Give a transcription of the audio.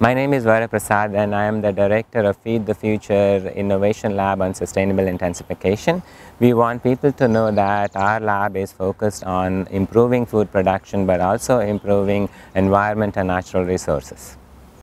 My name is Vaira Prasad and I am the director of Feed the Future Innovation Lab on Sustainable Intensification. We want people to know that our lab is focused on improving food production but also improving environment and natural resources.